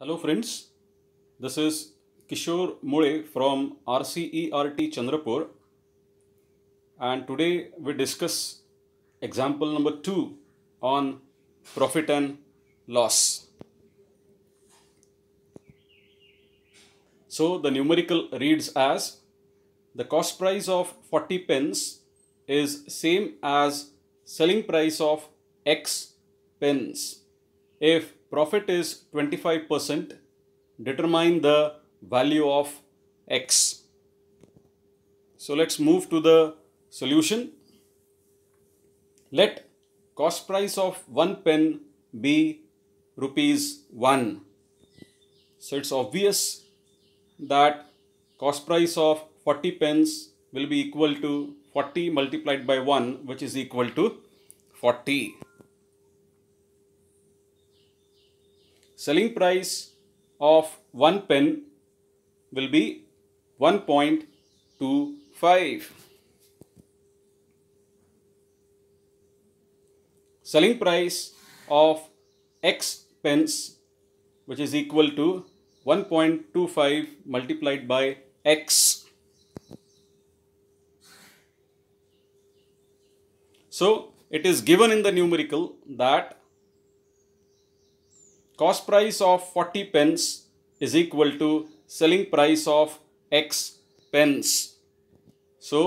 Hello friends, this is Kishore Mule from RCERT Chandrapur and today we discuss example number 2 on profit and loss. So the numerical reads as the cost price of 40 pence is same as selling price of x pence if profit is 25%, determine the value of x. So let's move to the solution. Let cost price of one pen be rupees 1. So it's obvious that cost price of 40 pens will be equal to 40 multiplied by 1 which is equal to 40. selling price of one pen will be 1.25. Selling price of X pens which is equal to 1.25 multiplied by X. So it is given in the numerical that cost price of 40 pence is equal to selling price of x pence. So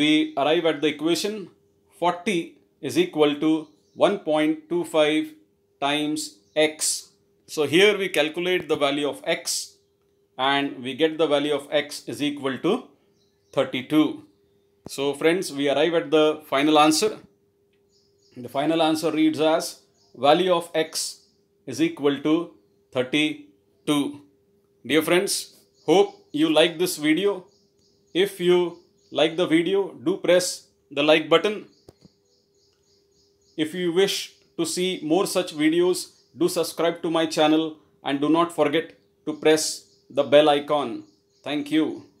we arrive at the equation 40 is equal to 1.25 times x. So here we calculate the value of x and we get the value of x is equal to 32. So friends, we arrive at the final answer. The final answer reads as value of x is equal to 32. Dear friends, hope you like this video. If you like the video, do press the like button. If you wish to see more such videos, do subscribe to my channel and do not forget to press the bell icon. Thank you.